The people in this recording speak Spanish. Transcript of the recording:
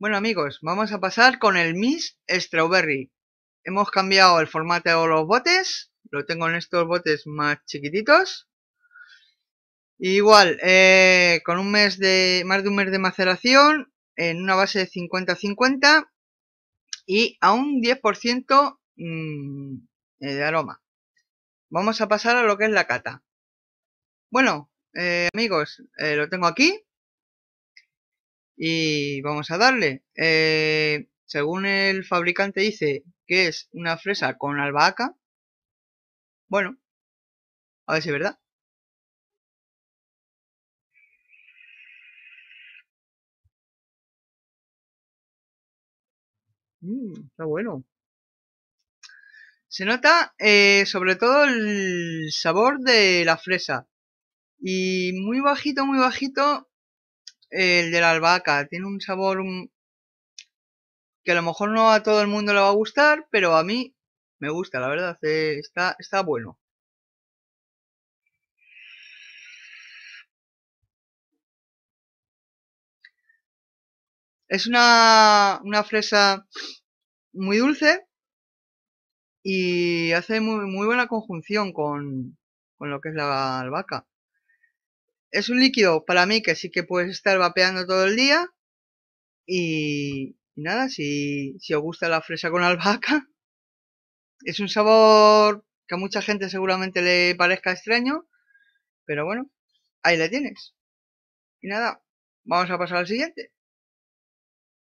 Bueno amigos, vamos a pasar con el Miss Strawberry. Hemos cambiado el formato de los botes. Lo tengo en estos botes más chiquititos. Igual, eh, con un mes de más de un mes de maceración, en una base de 50-50 y a un 10% mm, eh, de aroma. Vamos a pasar a lo que es la cata. Bueno, eh, amigos, lo tengo aquí. Y vamos a darle. Eh, según el fabricante dice que es una fresa con albahaca. Bueno, a ver si es verdad. Mm, está bueno. Se nota eh, sobre todo el sabor de la fresa. Y muy bajito, muy bajito el de la albahaca. Tiene un sabor que a lo mejor no a todo el mundo le va a gustar, pero a mí me gusta, la verdad. Eh, está, bueno. Es una, fresa muy dulce y hace muy, buena conjunción con, con lo que es la albahaca es un líquido para mí que sí que puedes estar vapeando todo el día. Y, nada, si, si os gusta la fresa con albahaca, es un sabor que a mucha gente seguramente le parezca extraño, pero bueno, ahí la tienes. Y nada, vamos a pasar al siguiente.